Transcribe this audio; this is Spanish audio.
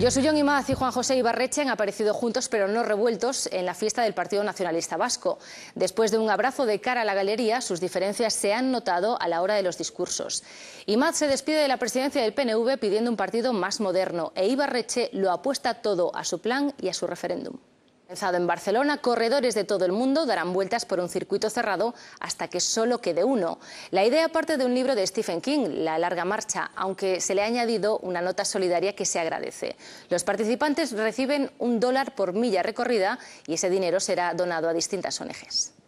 Josuyón Imaz y Juan José Ibarreche han aparecido juntos pero no revueltos en la fiesta del Partido Nacionalista Vasco. Después de un abrazo de cara a la galería, sus diferencias se han notado a la hora de los discursos. Imaz se despide de la presidencia del PNV pidiendo un partido más moderno e Ibarreche lo apuesta todo a su plan y a su referéndum en Barcelona, corredores de todo el mundo darán vueltas por un circuito cerrado hasta que solo quede uno. La idea parte de un libro de Stephen King, La larga marcha, aunque se le ha añadido una nota solidaria que se agradece. Los participantes reciben un dólar por milla recorrida y ese dinero será donado a distintas ONGs.